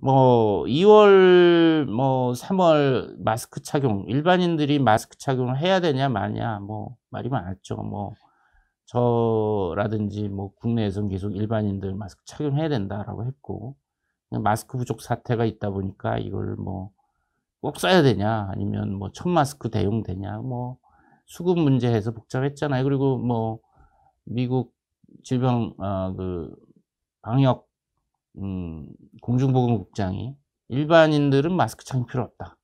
뭐 2월 뭐 3월 마스크 착용 일반인들이 마스크 착용을 해야 되냐 마냐 뭐 말이 많았죠 뭐 저라든지 뭐 국내에서는 계속 일반인들 마스크 착용해야 된다라고 했고 마스크 부족 사태가 있다 보니까 이걸 뭐꼭 써야 되냐 아니면 뭐첫 마스크 대용 되냐 뭐 수급 문제에서 복잡했잖아요 그리고 뭐 미국 질병 어그 아, 방역 음, 공중보건국장이 일반인들은 마스크 착용 필요 없다.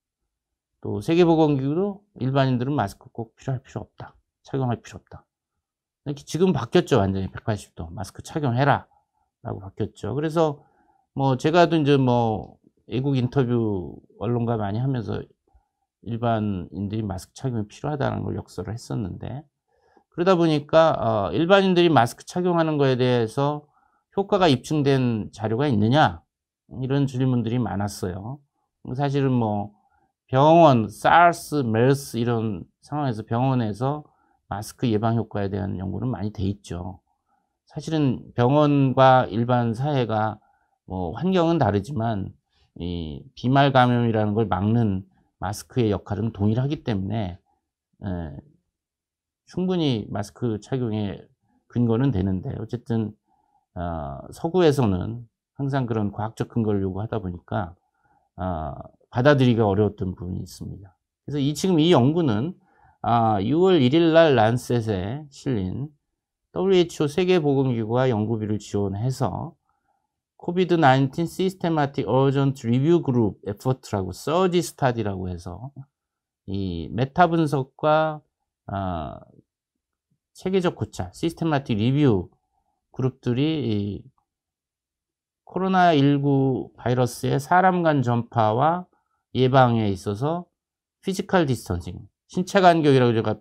또 세계보건기구도 일반인들은 마스크 꼭 필요할 필요 없다. 착용할 필요 없다. 이렇게 지금 바뀌었죠. 완전히 180도. 마스크 착용해라. 라고 바뀌었죠. 그래서 뭐 제가 또 이제 뭐 외국 인터뷰 언론과 많이 하면서 일반인들이 마스크 착용이 필요하다는 걸 역설을 했었는데 그러다 보니까 어 일반인들이 마스크 착용하는 거에 대해서 효과가 입증된 자료가 있느냐? 이런 질문들이 많았어요. 사실은 뭐 병원, SARS, MERS 이런 상황에서 병원에서 마스크 예방 효과에 대한 연구는 많이 돼 있죠. 사실은 병원과 일반 사회가 뭐 환경은 다르지만 이 비말 감염이라는 걸 막는 마스크의 역할은 동일하기 때문에 에, 예, 충분히 마스크 착용의 근거는 되는데 어쨌든 아, 서구에서는 항상 그런 과학적 근거를 요구하다 보니까 아, 받아들이기가 어려웠던 부분이 있습니다. 그래서 이 지금 이 연구는 6월 아, 1일 날 란셋에 실린 WHO 세계보건기구와 연구비를 지원해서 COVID-19 Systematic Urgent Review Group Effort라고 서지 스타디라고 해서 이 메타 분석과 어, 체계적 고찰, 시스템마틱 리뷰 그룹들이 이 코로나19 바이러스의 사람 간 전파와 예방에 있어서 피지컬 디스턴싱, 신체 간격이라고 제가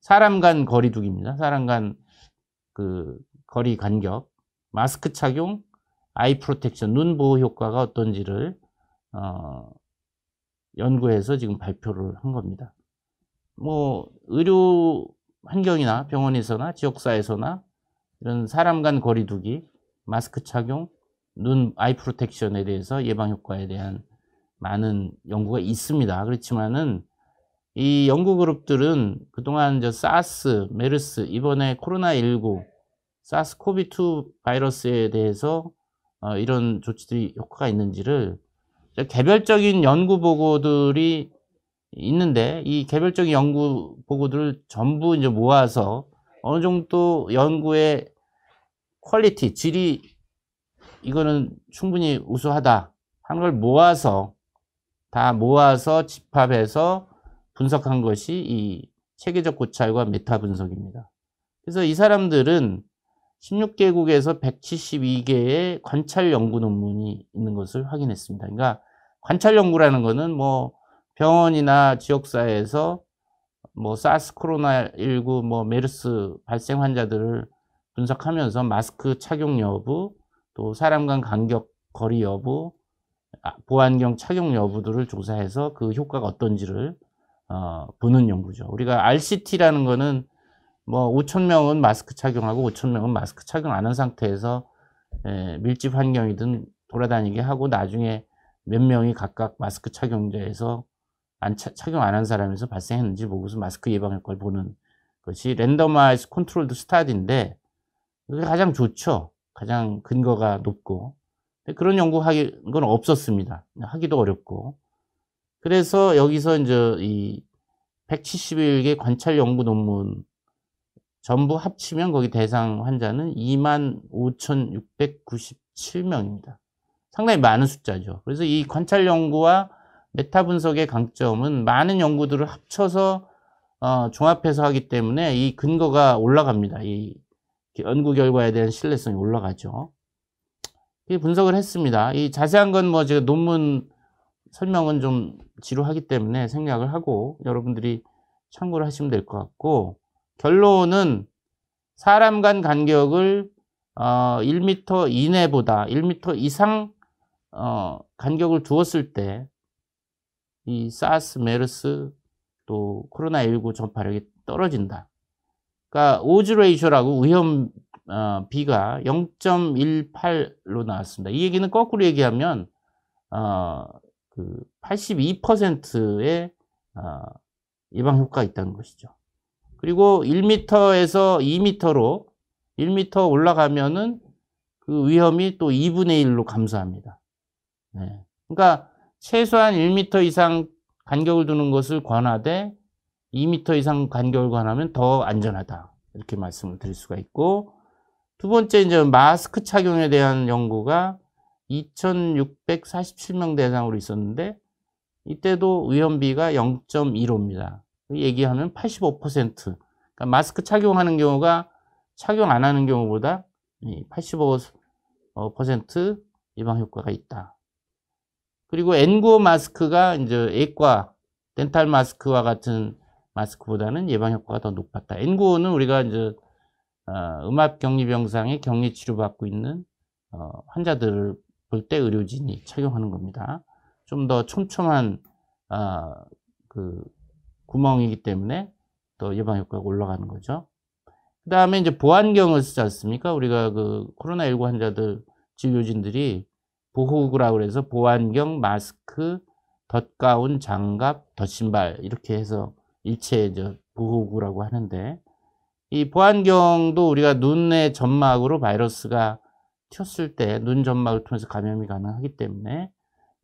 사람 간 거리두기입니다. 사람 간그 거리 간격, 마스크 착용, 아이 프로텍션, 눈 보호 효과가 어떤지를 어, 연구해서 지금 발표를 한 겁니다. 뭐 의료 환경이나 병원에서나 지역사에서나 이런 사람 간 거리 두기, 마스크 착용, 눈 아이 프로텍션에 대해서 예방 효과에 대한 많은 연구가 있습니다. 그렇지만은 이 연구 그룹들은 그동안 저 사스, 메르스, 이번에 코로나19, 사스 코비2 바이러스에 대해서 어, 이런 조치들이 효과가 있는지를 개별적인 연구 보고들이 있는데 이 개별적인 연구 보고들을 전부 이제 모아서 어느 정도 연구의 퀄리티, 질이 이거는 충분히 우수하다 하는 걸 모아서 다 모아서 집합해서 분석한 것이 이 체계적 고찰과 메타 분석입니다. 그래서 이 사람들은 16개국에서 172개의 관찰 연구 논문이 있는 것을 확인했습니다. 그러니까 관찰 연구라는 거는 뭐 병원이나 지역사회에서 뭐 사스 코로나 19, 뭐 메르스 발생 환자들을 분석하면서 마스크 착용 여부, 또 사람 간 간격 거리 여부, 아, 보안경 착용 여부들을 조사해서 그 효과가 어떤지를 어, 보는 연구죠. 우리가 RCT라는 거는 뭐 5천 명은 마스크 착용하고 5천 명은 마스크 착용 안 한 상태에서 에, 예, 밀집 환경이든 돌아다니게 하고 나중에 몇 명이 각각 마스크 착용자에서 안 차, 착용 안 한 사람에서 발생했는지 보고서 마스크 예방 효과를 보는 것이 랜덤화이즈 컨트롤드 스타디인데 그게 가장 좋죠. 가장 근거가 높고 그런 연구하는 건 없었습니다. 하기도 어렵고 그래서 여기서 이제 이 171개 관찰 연구 논문 전부 합치면 거기 대상 환자는 25,697명입니다. 상당히 많은 숫자죠. 그래서 이 관찰 연구와 메타 분석의 강점은 많은 연구들을 합쳐서 어, 종합해서 하기 때문에 이 근거가 올라갑니다. 이 연구 결과에 대한 신뢰성이 올라가죠. 이 분석을 했습니다. 이 자세한 건뭐 제가 논문 설명은 좀 지루하기 때문에 생략을 하고 여러분들이 참고를 하시면 될 것 같고 결론은 사람 간 간격을 어, 1m 이내보다 1m 이상 어, 간격을 두었을 때이 사스, 메르스 또 코로나19 전파력이 떨어진다. 그러니까 오즈 레이쇼라고 위험 어, 비가 0.18로 나왔습니다. 이 얘기는 거꾸로 얘기하면 어, 그 82%의 어, 예방 효과가 있다는 것이죠. 그리고 1m에서 2m로 1m 올라가면은 그 위험이 또 2분의 1로 감소합니다. 네. 그러니까 최소한 1m 이상 간격을 두는 것을 권하되 2m 이상 간격을 권하면더 안전하다. 이렇게 말씀을 드릴 수가 있고 두 번째 이제 마스크 착용에 대한 연구가 2647명 대상으로 있었는데 이때도 위험비가 0.15입니다. 얘기하면85% 그러니까 마스크 착용하는 경우가 착용 안 하는 경우보다 85% 예방 효과가 있다. 그리고 N95 마스크가 이제 액과 덴탈 마스크와 같은 마스크보다는 예방 효과가 더 높았다. N95는 우리가 이제 어, 음압 격리 병상에 격리 치료받고 있는 어, 환자들을 볼 때 의료진이 착용하는 겁니다. 좀 더 촘촘한 어, 그 구멍이기 때문에 또 예방 효과가 올라가는 거죠. 그 다음에 이제 보안경을 쓰지 않습니까? 우리가 그 코로나19 환자들 진료진들이 보호구라 그래서 보안경, 마스크, 덧가운, 장갑, 덧신발 이렇게 해서 일체 보호구라고 하는데 이 보안경도 우리가 눈의 점막으로 바이러스가 튀었을 때 눈 점막을 통해서 감염이 가능하기 때문에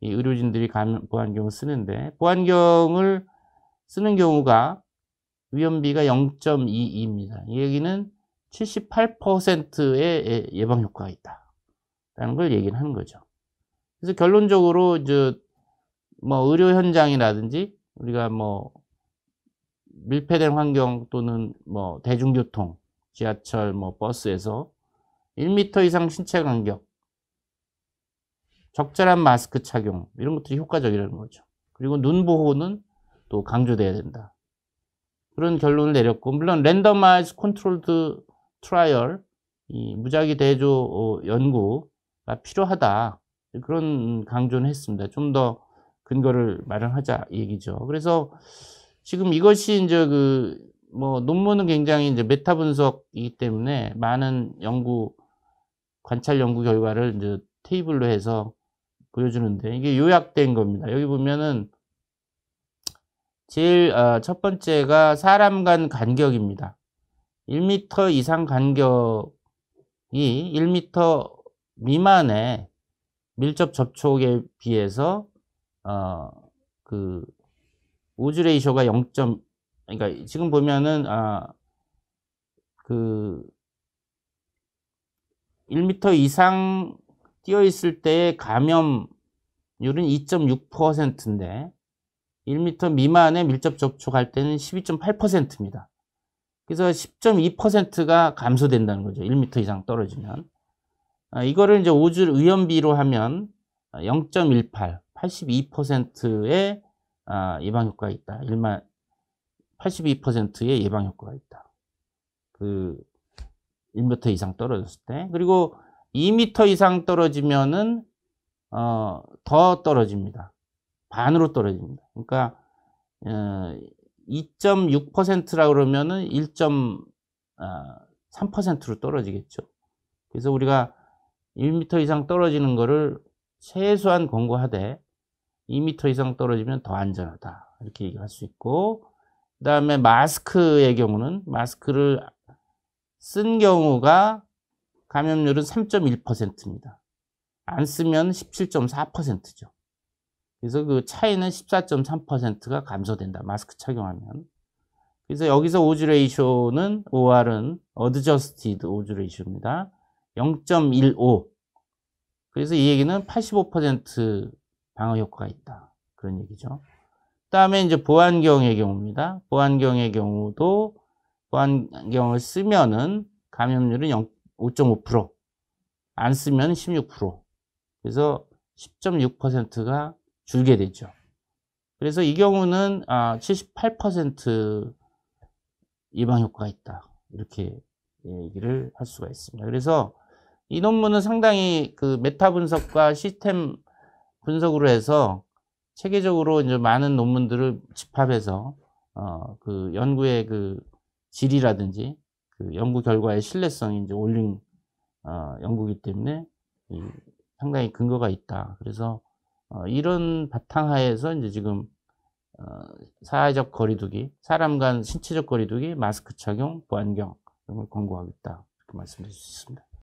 이 의료진들이 감, 보안경을 쓰는데 보안경을 쓰는 경우가 위험비가 0.22입니다. 여기는 78%의 예, 예방 효과가 있다라는 걸 얘기를 하는 거죠. 그래서 결론적으로 이제 뭐 의료 현장이라든지 우리가 뭐 밀폐된 환경 또는 뭐 대중교통, 지하철, 뭐 버스에서 1m 이상 신체 간격, 적절한 마스크 착용 이런 것들이 효과적이라는 거죠. 그리고 눈 보호는 또 강조돼야 된다. 그런 결론을 내렸고 물론 랜덤마이즈 컨트롤드 트라이얼 이 무작위 대조 연구가 필요하다. 그런 강조는 했습니다. 좀 더 근거를 마련하자 얘기죠. 그래서 지금 이것이 이제 그 뭐 논문은 굉장히 이제 메타 분석이기 때문에 많은 연구 관찰 연구 결과를 이제 테이블로 해서 보여주는데 이게 요약된 겁니다. 여기 보면은 제일 아, 첫 번째가 사람 간 간격입니다. 1m 이상 간격이 1m 미만의 밀접 접촉에 비해서 어, 그 우즈 레이쇼가 0. 그러니까 지금 보면은 아, 그 1m 이상 뛰어 있을 때의 감염률은 2.6%인데 1m 미만의 밀접 접촉할 때는 12.8%입니다. 그래서 10.2%가 감소된다는 거죠. 1m 이상 떨어지면. 아, 이거를 이제 5주 의연비로 하면 0.18, 82%의 예방 효과가 있다. 1만 82%의 예방 효과가 있다. 그 1m 이상 떨어졌을 때. 그리고 2m 이상 떨어지면은 어, 더 떨어집니다. 반으로 떨어집니다. 그러니까 2.6%라 어, 그러면은 1.3%로 아, 떨어지겠죠. 그래서 우리가 1m 이상 떨어지는 것을 최소한 권고하되 2m 이상 떨어지면 더 안전하다 이렇게 얘기할 수 있고 그 다음에 마스크의 경우는 마스크를 쓴 경우가 감염률은 3.1%입니다. 안 쓰면 17.4%죠. 그래서 그 차이는 14.3%가 감소된다. 마스크 착용하면. 그래서 여기서 오즈 레이쇼는 OR은 어드저스티드 오즈 레이쇼입니다. 0.15 그래서 이 얘기는 85% 방어 효과가 있다 그런 얘기죠 그 다음에 이제 보안경의 경우입니다 보안경의 경우도 보안경을 쓰면은 감염률은 5.5%안 쓰면 16% 그래서 10.6%가 줄게 되죠 그래서 이 경우는 78% 아, 예방 효과가 있다 이렇게 얘기를 할 수가 있습니다 그래서 이 논문은 상당히 그 메타 분석과 시스템 분석으로 해서 체계적으로 이제 많은 논문들을 집합해서 어, 그 연구의 그 질이라든지 그 연구 결과의 신뢰성이 이제 올린 어, 연구기 때문에 이, 상당히 근거가 있다. 그래서 어, 이런 바탕하에서 이제 지금 어, 사회적 거리두기, 사람 간 신체적 거리두기, 마스크 착용, 보안경 등을 권고하겠다. 이렇게 말씀드릴 수 있습니다.